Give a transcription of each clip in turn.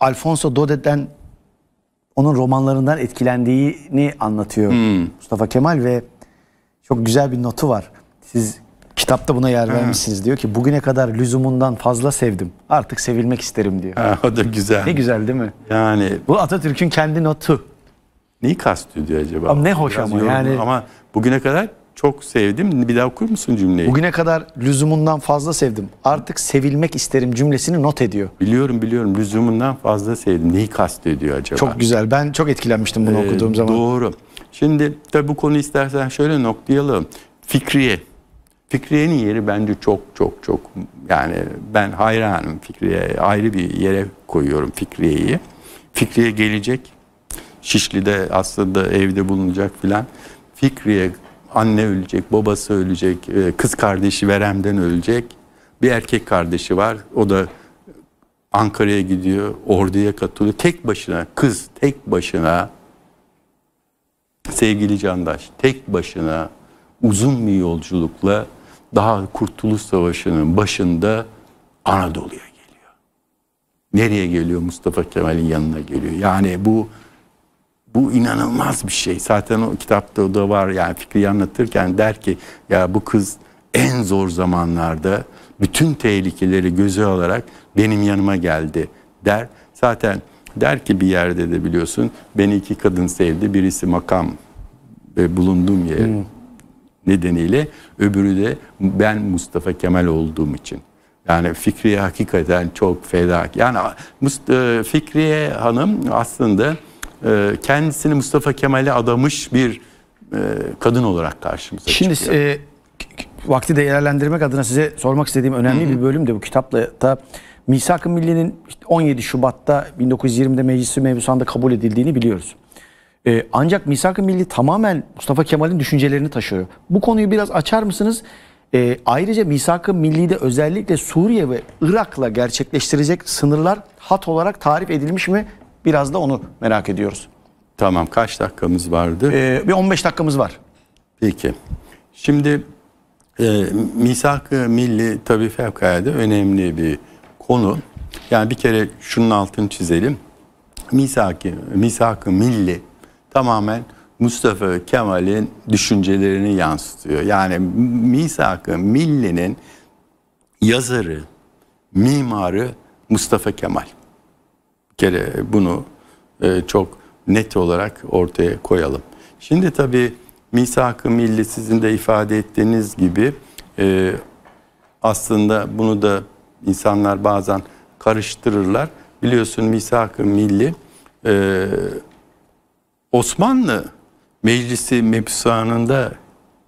Alfonso Dode'den onun romanlarından etkilendiğini anlatıyor hmm. Mustafa Kemal ve çok güzel bir notu var. Siz kitapta buna yer vermişsiniz. Diyor ki bugüne kadar lüzumundan fazla sevdim. Artık sevilmek isterim diyor. Ha, o da güzel. Ne güzel değil mi? Yani. Bu Atatürk'ün kendi notu. Neyi kastediyor acaba? Ama ne hoş Biraz ama yani. Ama bugüne kadar çok sevdim. Bir daha okur musun cümleyi? Bugüne kadar lüzumundan fazla sevdim. Artık sevilmek isterim cümlesini not ediyor. Biliyorum biliyorum lüzumundan fazla sevdim. Neyi kastediyor acaba? Çok güzel. Ben çok etkilenmiştim bunu ee, okuduğum zaman. Doğru. Şimdi tabii bu konu istersen şöyle noktayalım. Fikriye. Fikriye'nin yeri bence çok çok çok yani ben hayranım Fikriye ayrı bir yere koyuyorum Fikriye'yi. Fikriye gelecek. Şişli'de aslında evde bulunacak filan. Fikriye anne ölecek, babası ölecek, e, kız kardeşi veremden ölecek. Bir erkek kardeşi var. O da Ankara'ya gidiyor, orduya katılıyor. Tek başına kız, tek başına sevgili candaş, tek başına uzun bir yolculukla daha Kurtuluş Savaşı'nın başında Anadolu'ya geliyor. Nereye geliyor? Mustafa Kemal'in yanına geliyor. Yani bu bu inanılmaz bir şey. Zaten o kitapta da var yani fikri anlatırken der ki ya bu kız en zor zamanlarda bütün tehlikeleri göze alarak benim yanıma geldi der. Zaten der ki bir yerde de biliyorsun beni iki kadın sevdi birisi makam ve bulunduğum yer hmm. nedeniyle öbürü de ben Mustafa Kemal olduğum için. Yani Fikriye hakikaten çok feda. Yani e, Fikriye Hanım aslında e, kendisini Mustafa Kemal'e adamış bir e, kadın olarak karşımıza Şimdi, çıkıyor. Şimdi e, vakti de değerlendirmek adına size sormak istediğim önemli Hı-hı. bir bölüm de bu kitapla da Misak-ı Milli'nin 17 Şubat'ta 1920'de meclisi mevzusanda kabul edildiğini biliyoruz. Ee, ancak Misak-ı Milli tamamen Mustafa Kemal'in düşüncelerini taşıyor. Bu konuyu biraz açar mısınız? Ee, ayrıca Misak-ı Milli'de özellikle Suriye ve Irak'la gerçekleştirecek sınırlar hat olarak tarif edilmiş mi? Biraz da onu merak ediyoruz. Tamam kaç dakikamız vardı? Ee, bir 15 dakikamız var. Peki. Şimdi e, misak milli tabii fevkalade önemli bir konu. Yani bir kere şunun altını çizelim. Misak-ı misak milli tamamen Mustafa Kemal'in düşüncelerini yansıtıyor. Yani misak-ı millinin yazarı, mimarı Mustafa Kemal kere bunu e, çok net olarak ortaya koyalım. Şimdi tabii misak-ı milli sizin de ifade ettiğiniz gibi e, aslında bunu da insanlar bazen karıştırırlar. Biliyorsun misak-ı milli e, Osmanlı meclisi mebsanında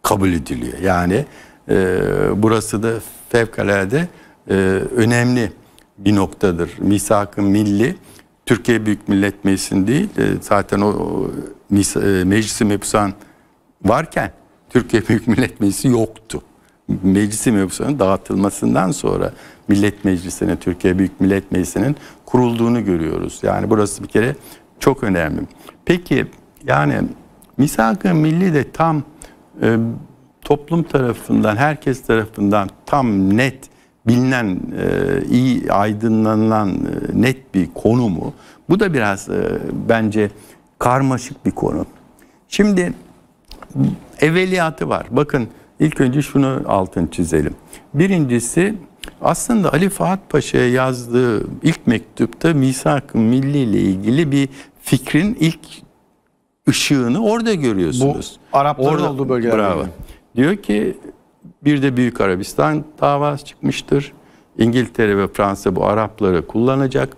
kabul ediliyor. Yani e, burası da fevkalade e, önemli bir noktadır. Misak-ı milli Türkiye Büyük Millet Meclisi'nin değil e, zaten o, o e, meclisi mebusan varken Türkiye Büyük Millet Meclisi yoktu. Meclisi mebusanın dağıtılmasından sonra Millet Meclisi'nin, Türkiye Büyük Millet Meclisi'nin kurulduğunu görüyoruz. Yani burası bir kere çok önemli. Peki yani misak milli de tam e, toplum tarafından, herkes tarafından tam net bilinen, e, iyi aydınlanan e, net bir konu mu? Bu da biraz e, bence karmaşık bir konu. Şimdi evveliyatı var. Bakın ilk önce şunu altın çizelim. Birincisi aslında Ali Fuat Paşa'ya yazdığı ilk mektupta misak Milli ile ilgili bir fikrin ilk ışığını orada görüyorsunuz. Bu Arapların orada, olduğu bölgelerde. Bravo. Diyor ki bir de Büyük Arabistan davası çıkmıştır. İngiltere ve Fransa bu Arapları kullanacak.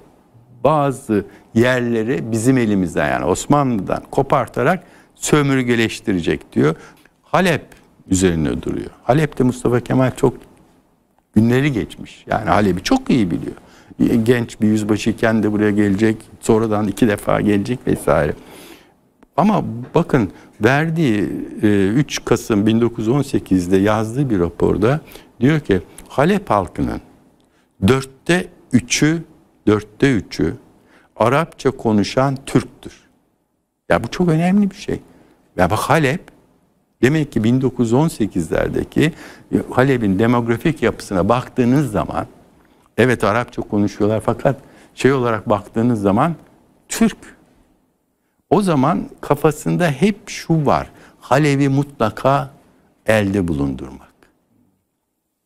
Bazı yerleri bizim elimizden yani Osmanlı'dan kopartarak sömürgeleştirecek diyor. Halep üzerine duruyor. Halep'te Mustafa Kemal çok günleri geçmiş. Yani Halep'i çok iyi biliyor. Genç bir yüzbaşıyken de buraya gelecek, sonradan iki defa gelecek vesaire. Ama bakın verdiği 3 e, Kasım 1918'de yazdığı bir raporda diyor ki Halep halkının dörtte üçü, dörtte üçü Arapça konuşan Türktür. Ya bu çok önemli bir şey. Ya bak Halep demek ki 1918'lerdeki Halep'in demografik yapısına baktığınız zaman evet Arapça konuşuyorlar fakat şey olarak baktığınız zaman Türk o zaman kafasında hep şu var. Halev'i mutlaka elde bulundurmak.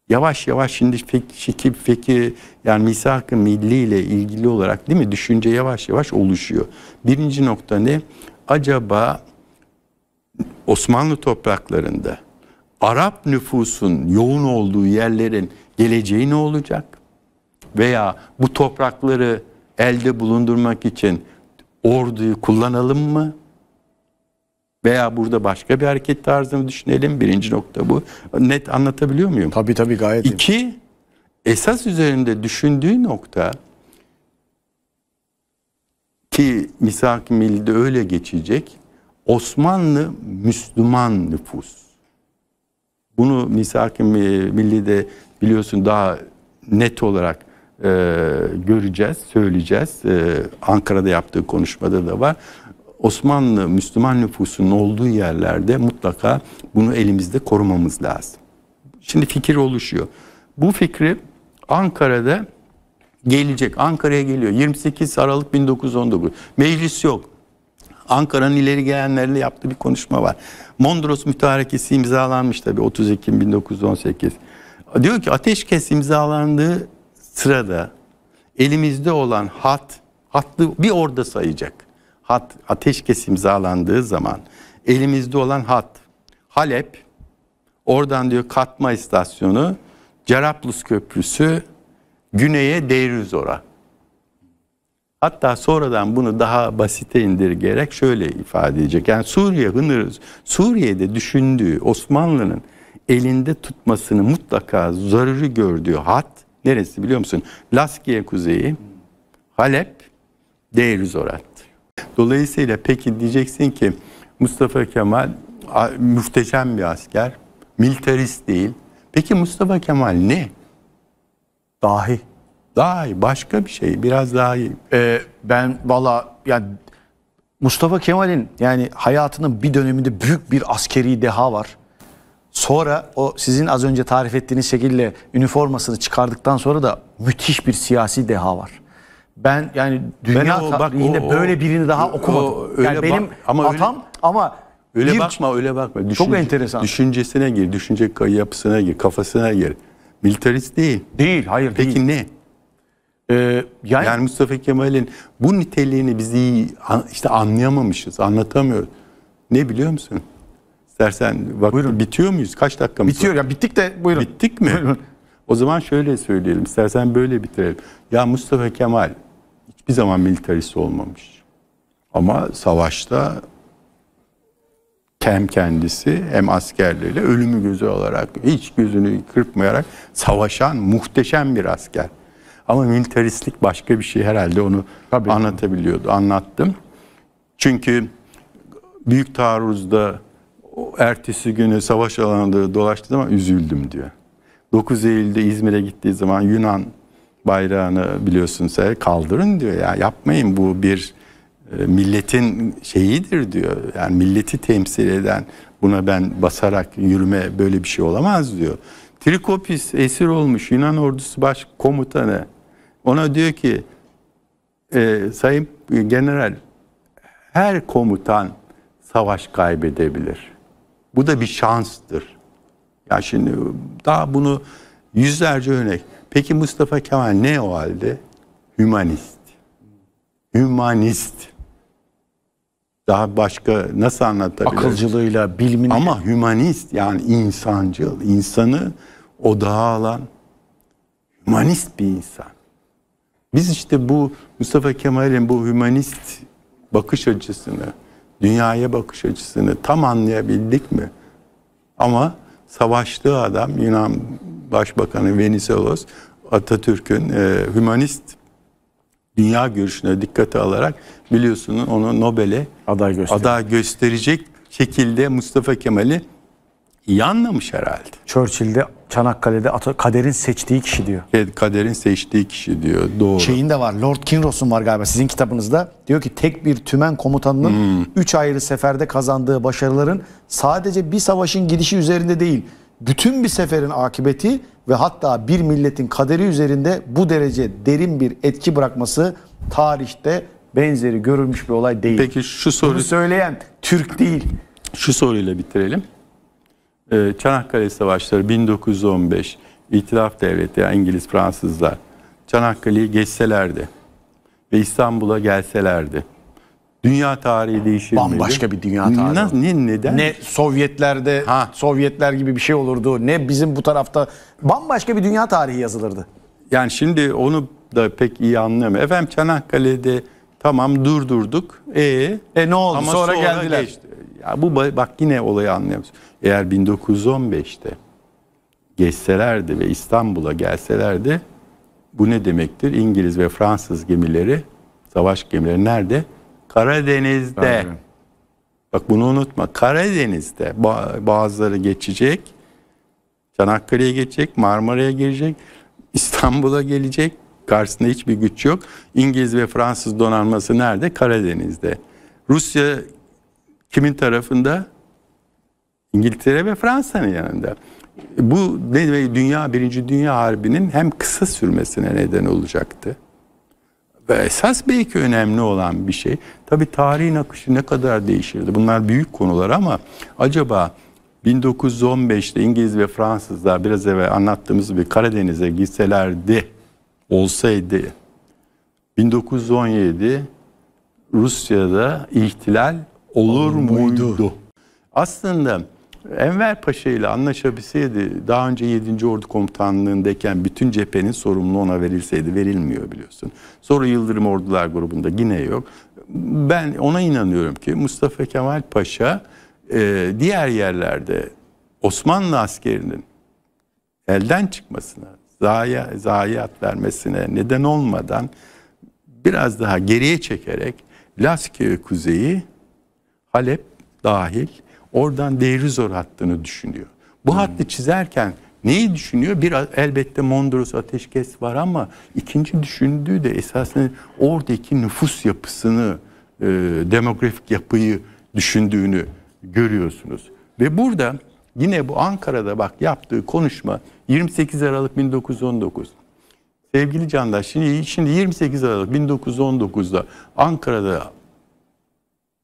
Yavaş yavaş şimdi fikir, fikir yani misak-ı milli ile ilgili olarak değil mi düşünce yavaş yavaş oluşuyor. Birinci nokta ne? Acaba Osmanlı topraklarında Arap nüfusun yoğun olduğu yerlerin geleceği ne olacak? Veya bu toprakları elde bulundurmak için orduyu kullanalım mı? Veya burada başka bir hareket tarzını düşünelim. Birinci nokta bu. Net anlatabiliyor muyum? Tabii tabii gayet. İki, esas üzerinde düşündüğü nokta ki misak-ı milde öyle geçecek. Osmanlı Müslüman nüfus. Bunu misak-ı milli de biliyorsun daha net olarak e, göreceğiz, söyleyeceğiz. E, Ankara'da yaptığı konuşmada da var. Osmanlı Müslüman nüfusunun olduğu yerlerde mutlaka bunu elimizde korumamız lazım. Şimdi fikir oluşuyor. Bu fikri Ankara'da gelecek. Ankara'ya geliyor. 28 Aralık 1919. Meclis yok. Ankara'nın ileri gelenlerle yaptığı bir konuşma var. Mondros Mütarekesi imzalanmış tabii 30 Ekim 1918. Diyor ki ateşkes imzalandığı sırada elimizde olan hat, hattı bir orada sayacak. Hat, ateşkes imzalandığı zaman elimizde olan hat, Halep, oradan diyor katma istasyonu, Cerablus Köprüsü, güneye Deiruzor'a. Hatta sonradan bunu daha basite indirgerek şöyle ifade edecek. Yani Suriye Hınır, Suriye'de düşündüğü Osmanlı'nın elinde tutmasını mutlaka zaruri gördüğü hat Neresi biliyor musun? Laskiye kuzeyi, Halep, Deir-i Dolayısıyla peki diyeceksin ki Mustafa Kemal muhteşem bir asker, militarist değil. Peki Mustafa Kemal ne? Dahi. Dahi başka bir şey biraz daha iyi. Ee, ben valla yani Mustafa Kemal'in yani hayatının bir döneminde büyük bir askeri deha var. Sonra o sizin az önce tarif ettiğiniz şekilde üniformasını çıkardıktan sonra da müthiş bir siyasi deha var. Ben yani dünya ben o, bak, yine o, böyle birini daha o, okumadım. O, öyle yani benim bak, ama atam öyle, ama öyle bir, bakma öyle bakma. Düşünce, çok enteresan. Düşüncesine gir, düşünce yapısına gir, kafasına gir. Militarist değil. Değil, hayır Peki değil. Peki ne? Ee, yani, yani Mustafa Kemal'in bu niteliğini biz iyi işte anlayamamışız, anlatamıyoruz. Ne biliyor musun? İstersen bak buyurun. bitiyor muyuz? Kaç dakikamız Bitiyor ya bittik de buyurun. Bittik mi? Buyurun. O zaman şöyle söyleyelim. İstersen böyle bitirelim. Ya Mustafa Kemal hiçbir zaman militarist olmamış. Ama savaşta hem kendisi hem askerleriyle ölümü gözü olarak hiç gözünü kırpmayarak savaşan muhteşem bir asker. Ama militaristlik başka bir şey herhalde onu Tabii. anlatabiliyordu. Anlattım. Çünkü büyük taarruzda ertesi günü savaş alanında dolaştığı zaman üzüldüm diyor. 9 Eylül'de İzmir'e gittiği zaman Yunan bayrağını biliyorsun sen kaldırın diyor ya yapmayın bu bir e, milletin şeyidir diyor. Yani milleti temsil eden buna ben basarak yürüme böyle bir şey olamaz diyor. Trikopis esir olmuş Yunan ordusu baş komutanı. Ona diyor ki e, sayın general her komutan savaş kaybedebilir. Bu da bir şanstır. Ya şimdi daha bunu yüzlerce örnek. Peki Mustafa Kemal ne o halde? Hümanist. Hümanist. Daha başka nasıl anlatabilir? Akılcılığıyla, bilmini. Ama hümanist yani insancıl, insanı odağa alan hümanist bir insan. Biz işte bu Mustafa Kemal'in bu hümanist bakış açısını dünyaya bakış açısını tam anlayabildik mi? Ama savaştığı adam Yunan Başbakanı Venizelos Atatürk'ün e, hümanist dünya görüşüne dikkate alarak biliyorsunuz onu Nobel'e aday, aday gösterecek şekilde Mustafa Kemal'i yanlamış herhalde. Churchill'de Çanakkale'de Ata kaderin seçtiği kişi diyor. Kaderin seçtiği kişi diyor. Doğru. Şeyin de var. Lord Kinross'un var galiba sizin kitabınızda. Diyor ki tek bir tümen komutanının 3 hmm. ayrı seferde kazandığı başarıların sadece bir savaşın gidişi üzerinde değil, bütün bir seferin akıbeti ve hatta bir milletin kaderi üzerinde bu derece derin bir etki bırakması tarihte benzeri görülmüş bir olay değil. Peki şu soruyu söyleyen Türk değil. Şu soruyla bitirelim. Ee, Çanakkale Savaşları 1915 İtilaf Devleti yani İngiliz Fransızlar Çanakkale'yi geçselerdi ve İstanbul'a gelselerdi. Dünya tarihi değişir Bambaşka bir dünya tarihi. Ne, ne, neden? Ne Sovyetlerde ha. Sovyetler gibi bir şey olurdu ne bizim bu tarafta bambaşka bir dünya tarihi yazılırdı. Yani şimdi onu da pek iyi anlamıyorum. Efendim Çanakkale'de tamam durdurduk. E, e ne oldu? Ama sonra, sonra geldiler. Geçti. Ya bu bak yine olayı anlıyoruz eğer 1915'te geçselerdi ve İstanbul'a gelselerdi bu ne demektir? İngiliz ve Fransız gemileri, savaş gemileri nerede? Karadeniz'de. Aynen. Bak bunu unutma. Karadeniz'de bazıları geçecek. Çanakkale'ye geçecek, Marmara'ya girecek, İstanbul'a gelecek. Karşısında hiçbir güç yok. İngiliz ve Fransız donanması nerede? Karadeniz'de. Rusya kimin tarafında? İngiltere ve Fransa'nın yanında. Bu dünya birinci dünya harbinin hem kısa sürmesine neden olacaktı. Ve esas belki önemli olan bir şey. Tabi tarihin akışı ne kadar değişirdi. Bunlar büyük konular ama acaba 1915'te İngiliz ve Fransızlar biraz evvel anlattığımız bir Karadeniz'e gitselerdi olsaydı 1917 Rusya'da ihtilal olur, olur muydu? muydu? Aslında Enver Paşa ile anlaşabilseydi daha önce 7. Ordu Komutanlığındayken bütün cephenin sorumluluğu ona verilseydi verilmiyor biliyorsun. Sonra Yıldırım Ordular grubunda yine yok. Ben ona inanıyorum ki Mustafa Kemal Paşa e, diğer yerlerde Osmanlı askerinin elden çıkmasına, zayi, zayiat vermesine neden olmadan biraz daha geriye çekerek Laskiye kuzeyi, Halep dahil Oradan değeri zor hattını düşünüyor. Bu hmm. hattı çizerken neyi düşünüyor? Bir elbette Mondros ateşkes var ama ikinci düşündüğü de esasında oradaki nüfus yapısını, e, demografik yapıyı düşündüğünü görüyorsunuz. Ve burada yine bu Ankara'da bak yaptığı konuşma 28 Aralık 1919. Sevgili Candaş şimdi, şimdi 28 Aralık 1919'da Ankara'da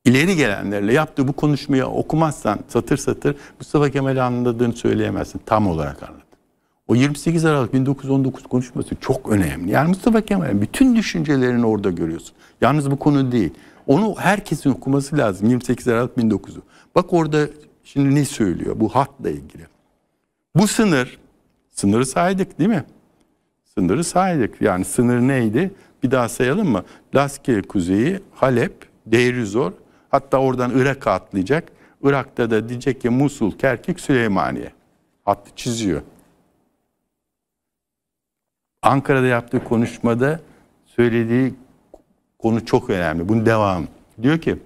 ileri gelenlerle yaptığı bu konuşmayı okumazsan satır satır Mustafa Kemal'i anladığını söyleyemezsin. Tam olarak anladın. O 28 Aralık 1919 konuşması çok önemli. Yani Mustafa Kemal'in bütün düşüncelerini orada görüyorsun. Yalnız bu konu değil. Onu herkesin okuması lazım 28 Aralık 1900'u. Bak orada şimdi ne söylüyor bu hatla ilgili. Bu sınır, sınırı saydık değil mi? Sınırı saydık. Yani sınır neydi? Bir daha sayalım mı? Laskiye kuzeyi, Halep, Deir Hatta oradan Irak'a atlayacak. Irak'ta da diyecek ki Musul, Kerkük, Süleymaniye. Hattı çiziyor. Ankara'da yaptığı konuşmada söylediği konu çok önemli. Bunun devamı. Diyor ki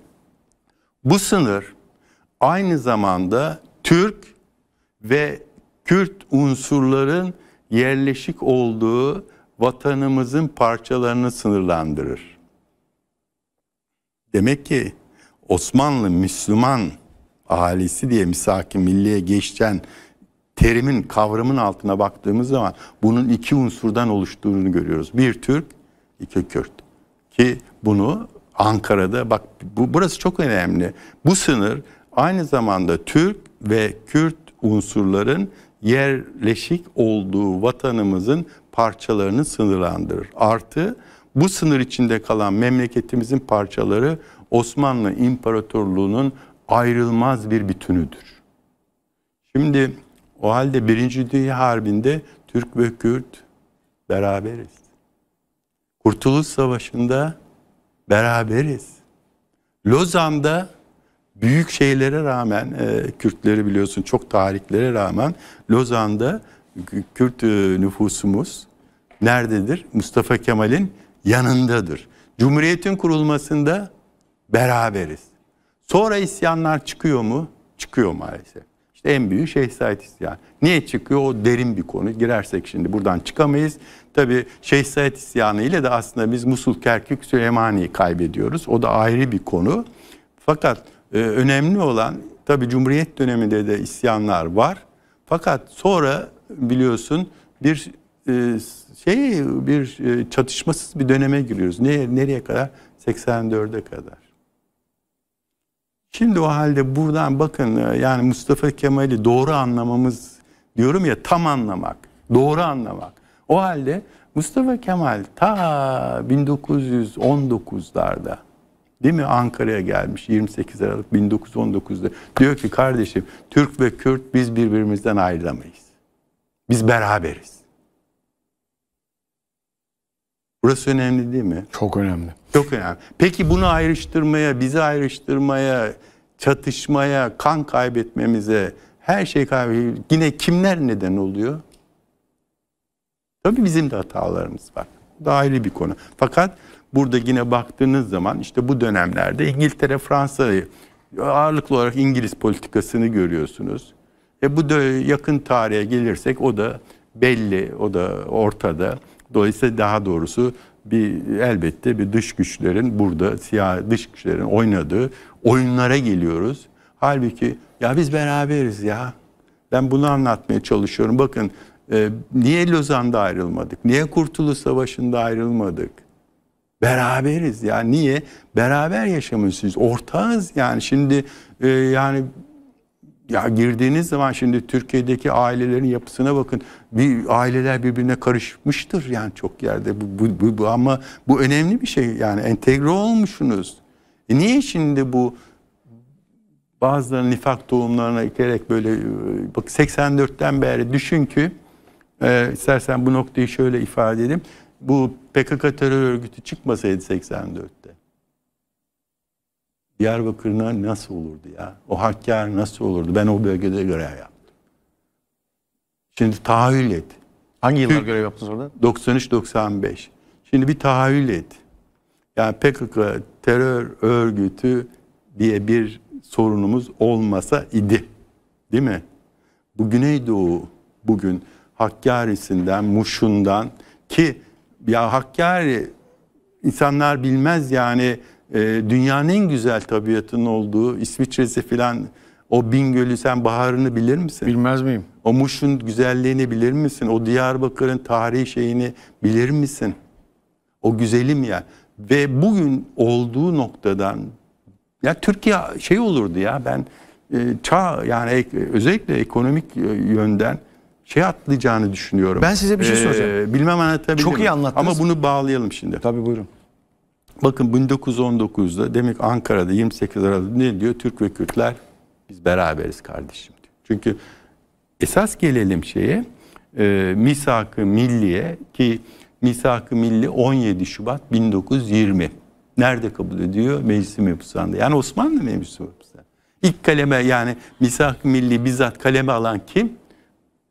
bu sınır aynı zamanda Türk ve Kürt unsurların yerleşik olduğu vatanımızın parçalarını sınırlandırır. Demek ki Osmanlı Müslüman ahalisi diye misaki milliye geçen terimin, kavramın altına baktığımız zaman bunun iki unsurdan oluştuğunu görüyoruz. Bir Türk, iki Kürt. Ki bunu Ankara'da bak bu, burası çok önemli. Bu sınır aynı zamanda Türk ve Kürt unsurların yerleşik olduğu vatanımızın parçalarını sınırlandırır. Artı bu sınır içinde kalan memleketimizin parçaları Osmanlı İmparatorluğu'nun ayrılmaz bir bütünüdür. Şimdi o halde Birinci Dünya Harbi'nde Türk ve Kürt beraberiz. Kurtuluş Savaşı'nda beraberiz. Lozan'da büyük şeylere rağmen e, Kürtleri biliyorsun çok tarihlere rağmen Lozan'da Kürt e, nüfusumuz nerededir? Mustafa Kemal'in yanındadır. Cumhuriyetin kurulmasında beraberiz. Sonra isyanlar çıkıyor mu? Çıkıyor maalesef. İşte en büyük şey Said isyanı. Niye çıkıyor? O derin bir konu. Girersek şimdi buradan çıkamayız. Tabii Şeyh Said isyanı ile de aslında biz Musul, Kerkük, Süleymaniye'yi kaybediyoruz. O da ayrı bir konu. Fakat e, önemli olan tabii Cumhuriyet döneminde de isyanlar var. Fakat sonra biliyorsun bir e, şey bir e, çatışmasız bir döneme giriyoruz. Ne, nereye kadar? 84'e kadar. Şimdi o halde buradan bakın e, yani Mustafa Kemal'i doğru anlamamız diyorum ya tam anlamak, doğru anlamak. O halde Mustafa Kemal ta 1919'larda değil mi Ankara'ya gelmiş 28 Aralık 1919'da diyor ki kardeşim Türk ve Kürt biz birbirimizden ayrılamayız. Biz beraberiz. Burası önemli değil mi? Çok önemli. Çok önemli. Peki bunu ayrıştırmaya, bizi ayrıştırmaya, çatışmaya, kan kaybetmemize, her şey kaybediyor. Yine kimler neden oluyor? Tabii bizim de hatalarımız var. Bu ayrı bir konu. Fakat burada yine baktığınız zaman işte bu dönemlerde İngiltere, Fransa'yı ağırlıklı olarak İngiliz politikasını görüyorsunuz. E bu da yakın tarihe gelirsek o da belli, o da ortada. Dolayısıyla daha doğrusu bir elbette bir dış güçlerin burada siyah dış güçlerin oynadığı oyunlara geliyoruz. Halbuki ya biz beraberiz ya. Ben bunu anlatmaya çalışıyorum. Bakın e, niye Lozan'da ayrılmadık? Niye Kurtuluş Savaşı'nda ayrılmadık? Beraberiz ya. Niye? Beraber yaşamışsınız. Ortağız yani. Şimdi e, yani ya girdiğiniz zaman şimdi Türkiye'deki ailelerin yapısına bakın. Bir aileler birbirine karışmıştır yani çok yerde. Bu, bu, bu, bu ama bu önemli bir şey yani entegre olmuşsunuz. E niye şimdi bu bazıları nifak tohumlarına iterek böyle e, bak 84'ten beri düşün ki e, istersen bu noktayı şöyle ifade edeyim. Bu PKK terör örgütü çıkmasaydı 84 Diyarbakır'ına nasıl olurdu ya? O hakkar nasıl olurdu? Ben o bölgede görev yaptım. Şimdi tahayyül et. Hangi yıllar görev yaptınız orada? 93-95. Şimdi bir tahayyül et. Yani PKK terör örgütü diye bir sorunumuz olmasa idi. Değil mi? Bu Güneydoğu bugün Hakkari'sinden, Muş'undan ki ya Hakkari insanlar bilmez yani ee, dünyanın en güzel tabiatının olduğu İsviçre'si filan o Bingöl'ü sen baharını bilir misin? Bilmez miyim? O Muş'un güzelliğini bilir misin? O Diyarbakır'ın tarihi şeyini bilir misin? O güzelim ya. Ve bugün olduğu noktadan ya Türkiye şey olurdu ya ben e, çağ yani ek, özellikle ekonomik e, yönden şey atlayacağını düşünüyorum. Ben size bir şey ee, soracağım. Ee, bilmem anlatabilir Çok iyi anlattınız. Ama bunu bağlayalım şimdi. Tabii buyurun. Bakın 1919'da demek Ankara'da 28 Aralık ne diyor? Türk ve Kürtler biz beraberiz kardeşim diyor. Çünkü esas gelelim şeye e, misak-ı milliye ki misak-ı milli 17 Şubat 1920. Nerede kabul ediyor? Meclisi yapısında Yani Osmanlı meclisi mebusanda. İlk kaleme yani misak-ı milli bizzat kaleme alan kim?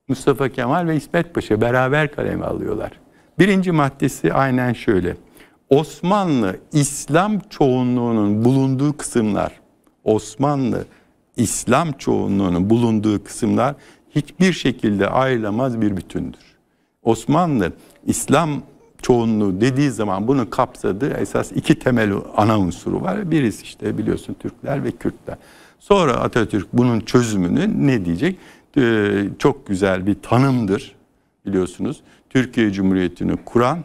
Mustafa Kemal ve İsmet Paşa beraber kaleme alıyorlar. Birinci maddesi aynen şöyle. Osmanlı İslam çoğunluğunun bulunduğu kısımlar, Osmanlı İslam çoğunluğunun bulunduğu kısımlar hiçbir şekilde ayrılamaz bir bütündür. Osmanlı İslam çoğunluğu dediği zaman bunu kapsadığı esas iki temel ana unsuru var. Birisi işte biliyorsun Türkler ve Kürtler. Sonra Atatürk bunun çözümünü ne diyecek? Ee, çok güzel bir tanımdır biliyorsunuz. Türkiye Cumhuriyeti'ni kuran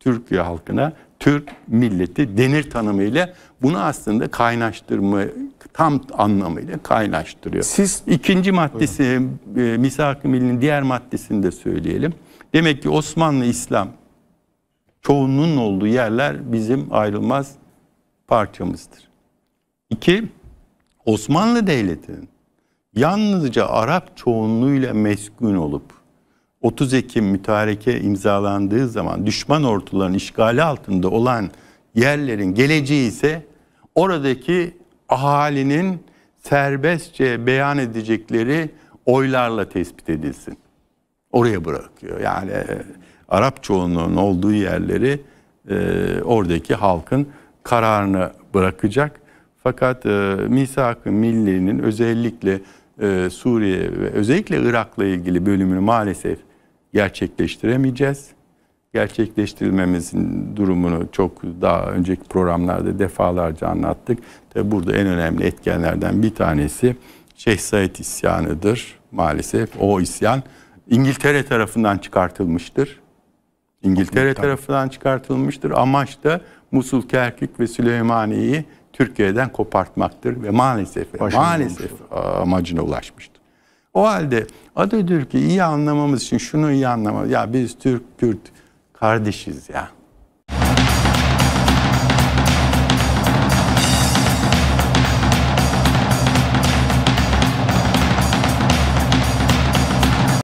Türkiye halkına Türk milleti denir tanımıyla bunu aslında kaynaştırma tam anlamıyla kaynaştırıyor. Siz ikinci maddesi e, Misak-ı Milli'nin diğer maddesini de söyleyelim. Demek ki Osmanlı İslam çoğunluğun olduğu yerler bizim ayrılmaz parçamızdır. İki, Osmanlı Devleti'nin yalnızca Arap çoğunluğuyla meskun olup 30 Ekim mütareke imzalandığı zaman düşman ordularının işgali altında olan yerlerin geleceği ise oradaki ahalinin serbestçe beyan edecekleri oylarla tespit edilsin. Oraya bırakıyor. Yani e, Arap çoğunluğunun olduğu yerleri e, oradaki halkın kararını bırakacak. Fakat e, misak-ı millinin özellikle e, Suriye ve özellikle Irak'la ilgili bölümünü maalesef gerçekleştiremeyeceğiz. Gerçekleştirmemizin durumunu çok daha önceki programlarda defalarca anlattık. Tabi burada en önemli etkenlerden bir tanesi Şeyh Said isyanıdır maalesef. O isyan İngiltere tarafından çıkartılmıştır. İngiltere tarafından çıkartılmıştır. Amaç da Musul, Kerkük ve Süleymaniye'yi Türkiye'den kopartmaktır ve maalesef Başarılı maalesef olmuştur. amacına ulaşmıştır. O halde Atatürk'ü iyi anlamamız için şunu iyi anlamamız. Ya biz Türk Kürt kardeşiz ya.